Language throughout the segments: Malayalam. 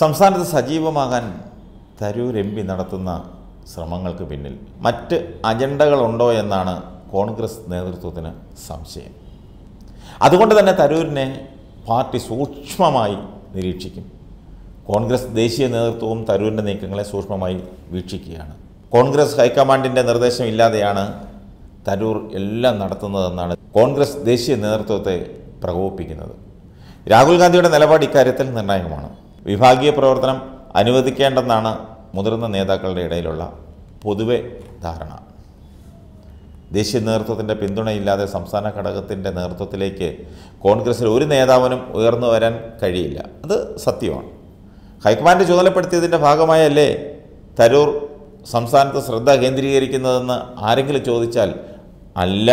സംസ്ഥാനത്ത് സജീവമാകാൻ തരൂർ എം പി നടത്തുന്ന ശ്രമങ്ങൾക്ക് പിന്നിൽ മറ്റ് അജണ്ടകളുണ്ടോ എന്നാണ് കോൺഗ്രസ് നേതൃത്വത്തിന് സംശയം അതുകൊണ്ട് തന്നെ തരൂരിനെ പാർട്ടി സൂക്ഷ്മമായി നിരീക്ഷിക്കും കോൺഗ്രസ് ദേശീയ നേതൃത്വവും തരൂരിൻ്റെ നീക്കങ്ങളെ സൂക്ഷ്മമായി വീക്ഷിക്കുകയാണ് കോൺഗ്രസ് ഹൈക്കമാൻഡിൻ്റെ നിർദ്ദേശം ഇല്ലാതെയാണ് തരൂർ എല്ലാം നടത്തുന്നതെന്നാണ് കോൺഗ്രസ് ദേശീയ നേതൃത്വത്തെ പ്രകോപിപ്പിക്കുന്നത് രാഹുൽ ഗാന്ധിയുടെ നിലപാട് ഇക്കാര്യത്തിൽ നിർണായകമാണ് വിഭാഗീയ പ്രവർത്തനം അനുവദിക്കേണ്ടെന്നാണ് മുതിർന്ന നേതാക്കളുടെ ഇടയിലുള്ള പൊതുവെ ധാരണ ദേശീയ നേതൃത്വത്തിൻ്റെ പിന്തുണയില്ലാതെ സംസ്ഥാന ഘടകത്തിൻ്റെ നേതൃത്വത്തിലേക്ക് കോൺഗ്രസിൽ ഒരു നേതാവിനും ഉയർന്നു വരാൻ കഴിയില്ല അത് സത്യമാണ് ഹൈക്കമാൻഡ് ചുമതലപ്പെടുത്തിയതിൻ്റെ ഭാഗമായല്ലേ തരൂർ സംസ്ഥാനത്ത് ശ്രദ്ധ കേന്ദ്രീകരിക്കുന്നതെന്ന് ആരെങ്കിലും ചോദിച്ചാൽ അല്ല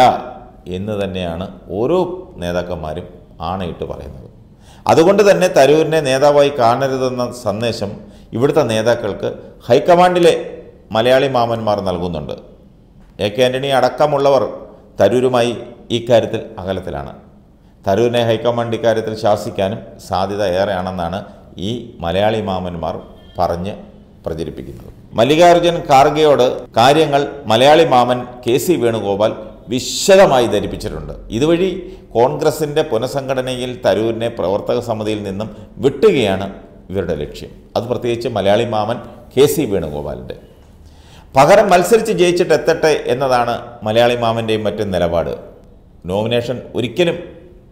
എന്ന് തന്നെയാണ് ഓരോ നേതാക്കന്മാരും ആണയിട്ട് പറയുന്നത് അതുകൊണ്ട് തന്നെ തരൂരിനെ നേതാവായി കാണരുതെന്ന സന്ദേശം ഇവിടുത്തെ നേതാക്കൾക്ക് ഹൈക്കമാൻഡിലെ മലയാളി മാമന്മാർ നൽകുന്നുണ്ട് എ കെ ആൻ്റണി അടക്കമുള്ളവർ തരൂരുമായി ഇക്കാര്യത്തിൽ അകലത്തിലാണ് തരൂരിനെ ഹൈക്കമാൻഡ് ഇക്കാര്യത്തിൽ ശാസിക്കാനും സാധ്യത ഏറെയാണെന്നാണ് ഈ മലയാളി മാമന്മാർ പറഞ്ഞ് പ്രചരിപ്പിക്കുന്നത് മല്ലികാർജ്ജുൻ ഖാർഗെയോട് കാര്യങ്ങൾ മലയാളി മാമൻ കെ സി വേണുഗോപാൽ വിശദമായി ധരിപ്പിച്ചിട്ടുണ്ട് ഇതുവഴി കോൺഗ്രസിൻ്റെ പുനഃസംഘടനയിൽ തരൂരിനെ പ്രവർത്തക സമിതിയിൽ നിന്നും വിട്ടുകയാണ് ഇവരുടെ ലക്ഷ്യം അത് പ്രത്യേകിച്ച് മലയാളി മാമൻ കെ സി വേണുഗോപാലിൻ്റെ പകരം മത്സരിച്ച് ജയിച്ചിട്ട് എത്തട്ടെ എന്നതാണ് മലയാളി മാമൻ്റെയും മറ്റും നിലപാട് നോമിനേഷൻ ഒരിക്കലും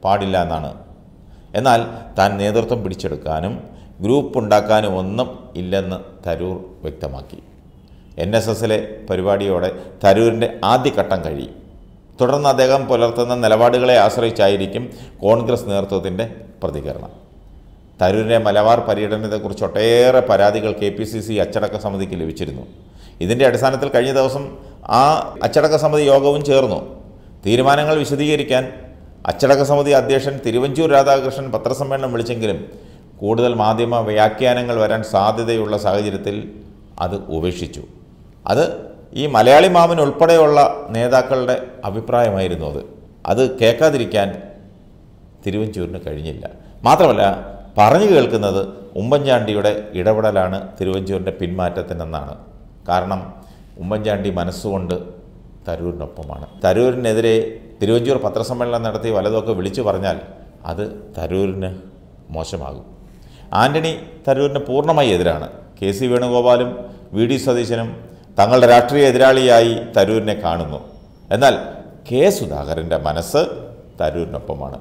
പാടില്ല എന്നാണ് എന്നാൽ താൻ നേതൃത്വം പിടിച്ചെടുക്കാനും ഗ്രൂപ്പ് ഉണ്ടാക്കാനും ഒന്നും ഇല്ലെന്ന് തരൂർ വ്യക്തമാക്കി എൻ എസ് എസിലെ പരിപാടിയോടെ തരൂരിൻ്റെ ആദ്യഘട്ടം കഴിയും തുടർന്ന് അദ്ദേഹം പുലർത്തുന്ന നിലപാടുകളെ ആശ്രയിച്ചായിരിക്കും കോൺഗ്രസ് നേതൃത്വത്തിൻ്റെ പ്രതികരണം തരൂരിനെ മലബാർ പര്യടനത്തെക്കുറിച്ച് ഒട്ടേറെ പരാതികൾ കെ പി സി സി അച്ചടക്ക സമിതിക്ക് ലഭിച്ചിരുന്നു ഇതിൻ്റെ അടിസ്ഥാനത്തിൽ കഴിഞ്ഞ ദിവസം ആ അച്ചടക്ക സമിതി യോഗവും ചേർന്നു തീരുമാനങ്ങൾ വിശദീകരിക്കാൻ അച്ചടക്ക സമിതി അധ്യക്ഷൻ തിരുവഞ്ചൂർ രാധാകൃഷ്ണൻ പത്രസമ്മേളനം വിളിച്ചെങ്കിലും കൂടുതൽ മാധ്യമ വ്യാഖ്യാനങ്ങൾ വരാൻ സാധ്യതയുള്ള സാഹചര്യത്തിൽ അത് ഉപേക്ഷിച്ചു അത് ഈ മലയാളി മാമൻ ഉൾപ്പെടെയുള്ള നേതാക്കളുടെ അഭിപ്രായമായിരുന്നു അത് അത് കേൾക്കാതിരിക്കാൻ തിരുവഞ്ചൂരിന് കഴിഞ്ഞില്ല മാത്രമല്ല പറഞ്ഞു കേൾക്കുന്നത് ഉമ്മൻചാണ്ടിയുടെ ഇടപെടലാണ് തിരുവഞ്ചൂരിൻ്റെ പിന്മാറ്റത്തിനെന്നാണ് കാരണം ഉമ്മൻചാണ്ടി മനസ്സുകൊണ്ട് തരൂരിനൊപ്പമാണ് തരൂരിനെതിരെ തിരുവഞ്ചൂർ പത്രസമ്മേളനം നടത്തി വലതൊക്കെ വിളിച്ചു പറഞ്ഞാൽ അത് തരൂരിന് മോശമാകും ആൻ്റണി തരൂരിന് പൂർണ്ണമായി എതിരാണ് കെ സി വേണുഗോപാലും വി ഡി സതീശനും തങ്ങളുടെ രാഷ്ട്രീയ എതിരാളിയായി തരൂരിനെ കാണുന്നു എന്നാൽ കെ സുധാകരൻ്റെ മനസ്സ് തരൂരിനൊപ്പമാണ്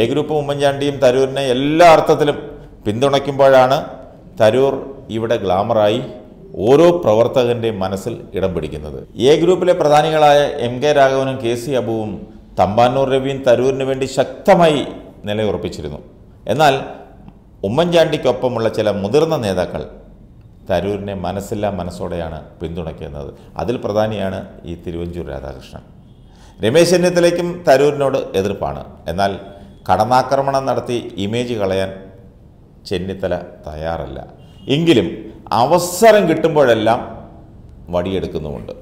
എ ഗ്രൂപ്പ് ഉമ്മൻചാണ്ടിയും തരൂരിനെ എല്ലാ അർത്ഥത്തിലും പിന്തുണയ്ക്കുമ്പോഴാണ് തരൂർ ഇവിടെ ഗ്ലാമറായി ഓരോ പ്രവർത്തകൻ്റെയും മനസ്സിൽ ഇടം പിടിക്കുന്നത് എ ഗ്രൂപ്പിലെ പ്രധാനികളായ എം കെ രാഘവനും കെ സി അബുവും തമ്പാനൂർ രവിയും തരൂരിന് വേണ്ടി ശക്തമായി നിലയുറപ്പിച്ചിരുന്നു എന്നാൽ ഉമ്മൻചാണ്ടിക്കൊപ്പമുള്ള ചില മുതിർന്ന നേതാക്കൾ തരൂരിനെ മനസ്സില്ലാ മനസ്സോടെയാണ് പിന്തുണയ്ക്കുന്നത് അതിൽ പ്രധാനിയാണ് ഈ തിരുവഞ്ചൂർ രാധാകൃഷ്ണൻ രമേശ് ചെന്നിത്തലയ്ക്കും തരൂരിനോട് എതിർപ്പാണ് എന്നാൽ കടന്നാക്രമണം നടത്തി ഇമേജ് കളയാൻ ചെന്നിത്തല തയ്യാറല്ല എങ്കിലും അവസരം കിട്ടുമ്പോഴെല്ലാം വടിയെടുക്കുന്നുമുണ്ട്